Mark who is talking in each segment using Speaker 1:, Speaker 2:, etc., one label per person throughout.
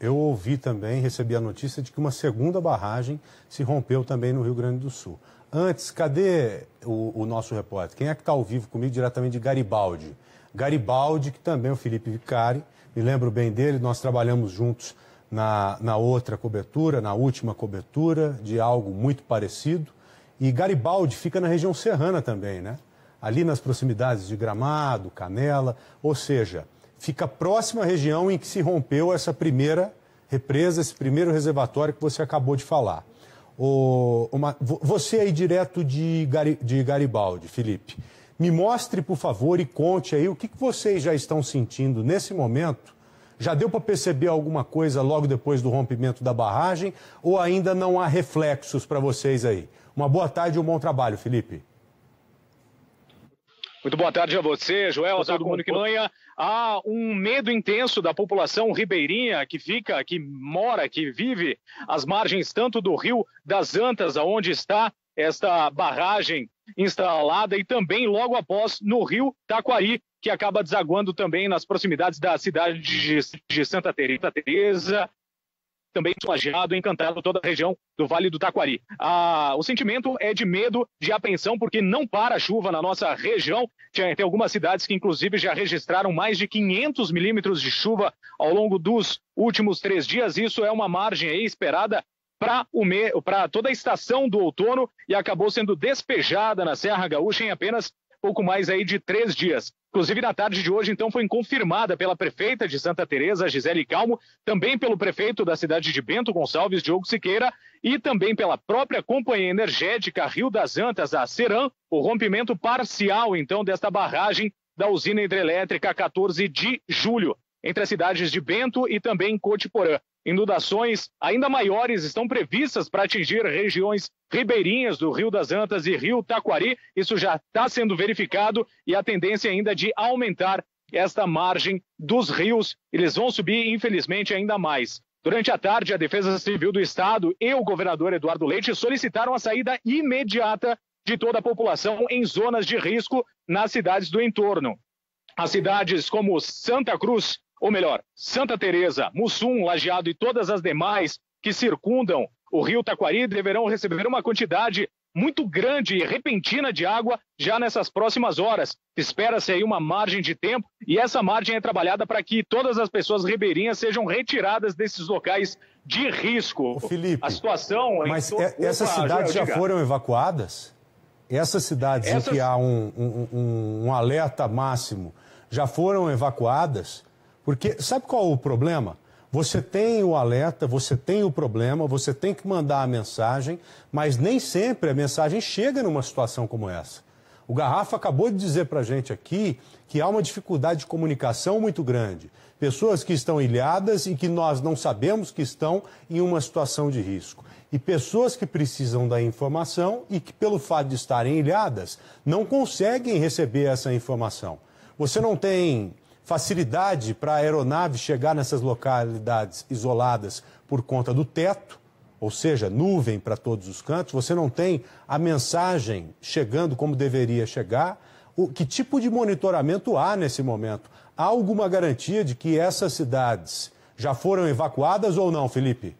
Speaker 1: eu ouvi também, recebi a notícia de que uma segunda barragem se rompeu também no Rio Grande do Sul. Antes, cadê o, o nosso repórter? Quem é que está ao vivo comigo diretamente de Garibaldi? Garibaldi, que também é o Felipe Vicari, me lembro bem dele, nós trabalhamos juntos na, na outra cobertura, na última cobertura, de algo muito parecido. E Garibaldi fica na região serrana também, né? Ali nas proximidades de Gramado, Canela, ou seja, fica próxima à região em que se rompeu essa primeira represa, esse primeiro reservatório que você acabou de falar. O, uma, você aí direto de, Gari, de Garibaldi, Felipe, me mostre, por favor, e conte aí o que, que vocês já estão sentindo nesse momento. Já deu para perceber alguma coisa logo depois do rompimento da barragem ou ainda não há reflexos para vocês aí? Uma boa tarde e um bom trabalho, Felipe.
Speaker 2: Muito boa tarde a você, Joel, a todo mundo que Há um medo intenso da população ribeirinha que fica, que mora, que vive às margens tanto do Rio das Antas, aonde está esta barragem instalada, e também logo após no Rio Taquari, que acaba desaguando também nas proximidades da cidade de Santa Teresa também plagiado, encantado toda a região do Vale do Taquari. Ah, o sentimento é de medo, de apreensão, porque não para a chuva na nossa região. Tem algumas cidades que, inclusive, já registraram mais de 500 milímetros de chuva ao longo dos últimos três dias. Isso é uma margem esperada para toda a estação do outono e acabou sendo despejada na Serra Gaúcha em apenas pouco mais aí de três dias. Inclusive, na tarde de hoje, então, foi confirmada pela prefeita de Santa Teresa, Gisele Calmo, também pelo prefeito da cidade de Bento Gonçalves, Diogo Siqueira, e também pela própria Companhia Energética Rio das Antas, a Seram, o rompimento parcial, então, desta barragem da usina hidrelétrica 14 de julho, entre as cidades de Bento e também Cotiporã. Inundações ainda maiores estão previstas para atingir regiões ribeirinhas do Rio das Antas e Rio Taquari. Isso já está sendo verificado e a tendência ainda é de aumentar esta margem dos rios. Eles vão subir, infelizmente, ainda mais. Durante a tarde, a Defesa Civil do Estado e o governador Eduardo Leite solicitaram a saída imediata de toda a população em zonas de risco nas cidades do entorno. As cidades como Santa Cruz, ou melhor, Santa Teresa, Mussum, Lajeado e todas as demais que circundam o rio Taquari deverão receber uma quantidade muito grande e repentina de água já nessas próximas horas. Espera-se aí uma margem de tempo e essa margem é trabalhada para que todas as pessoas ribeirinhas sejam retiradas desses locais de risco. Ô Felipe, a situação. Mas é, essas cidades já ah, foram
Speaker 1: evacuadas? Essas cidades essas... em que há um, um, um, um alerta máximo já foram evacuadas? Porque sabe qual é o problema? Você tem o alerta, você tem o problema, você tem que mandar a mensagem, mas nem sempre a mensagem chega numa situação como essa. O Garrafa acabou de dizer para a gente aqui que há uma dificuldade de comunicação muito grande. Pessoas que estão ilhadas e que nós não sabemos que estão em uma situação de risco. E pessoas que precisam da informação e que, pelo fato de estarem ilhadas, não conseguem receber essa informação. Você não tem facilidade para a aeronave chegar nessas localidades isoladas por conta do teto, ou seja, nuvem para todos os cantos, você não tem a mensagem chegando como deveria chegar. O, que tipo de monitoramento há nesse momento? Há alguma garantia de que essas cidades já foram evacuadas ou não, Felipe?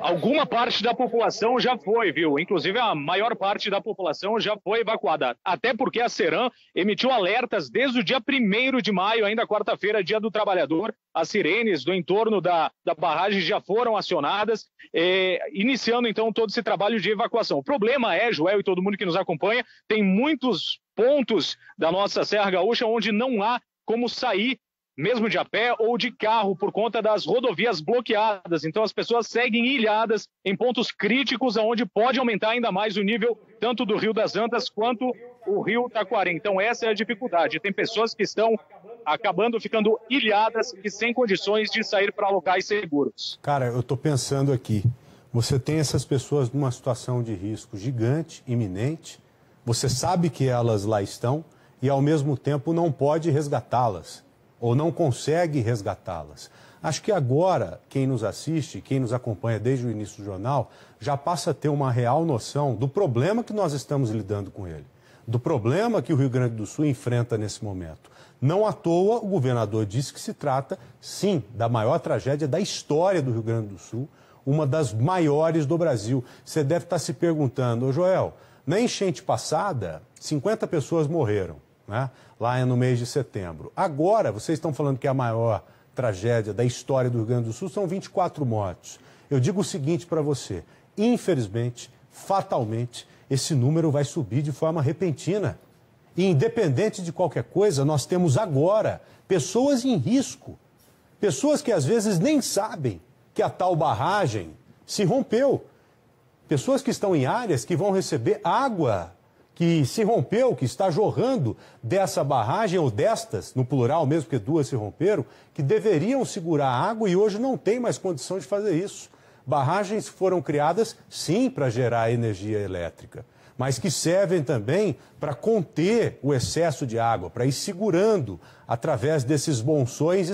Speaker 2: Alguma parte da população já foi, viu? Inclusive, a maior parte da população já foi evacuada. Até porque a Seram emitiu alertas desde o dia 1 de maio, ainda quarta-feira, dia do trabalhador. As sirenes do entorno da, da barragem já foram acionadas, eh, iniciando então todo esse trabalho de evacuação. O problema é, Joel e todo mundo que nos acompanha, tem muitos pontos da nossa Serra Gaúcha onde não há como sair mesmo de a pé ou de carro, por conta das rodovias bloqueadas. Então as pessoas seguem ilhadas em pontos críticos, onde pode aumentar ainda mais o nível tanto do Rio das Antas quanto o Rio Taquari. Então essa é a dificuldade. Tem pessoas que estão acabando ficando ilhadas e sem condições de sair para locais seguros.
Speaker 1: Cara, eu estou pensando aqui. Você tem essas pessoas numa situação de risco gigante, iminente. Você sabe que elas lá estão e, ao mesmo tempo, não pode resgatá-las ou não consegue resgatá-las. Acho que agora, quem nos assiste, quem nos acompanha desde o início do jornal, já passa a ter uma real noção do problema que nós estamos lidando com ele, do problema que o Rio Grande do Sul enfrenta nesse momento. Não à toa, o governador disse que se trata, sim, da maior tragédia da história do Rio Grande do Sul, uma das maiores do Brasil. Você deve estar se perguntando, Joel, na enchente passada, 50 pessoas morreram né? lá é no mês de setembro. Agora, vocês estão falando que é a maior tragédia da história do Rio Grande do Sul, são 24 mortes. Eu digo o seguinte para você: infelizmente, fatalmente, esse número vai subir de forma repentina. E independente de qualquer coisa, nós temos agora pessoas em risco. Pessoas que às vezes nem sabem que a tal barragem se rompeu. Pessoas que estão em áreas que vão receber água que se rompeu, que está jorrando dessa barragem, ou destas, no plural mesmo, que duas se romperam, que deveriam segurar água e hoje não tem mais condição de fazer isso. Barragens foram criadas, sim, para gerar energia elétrica, mas que servem também para conter o excesso de água, para ir segurando através desses bolsões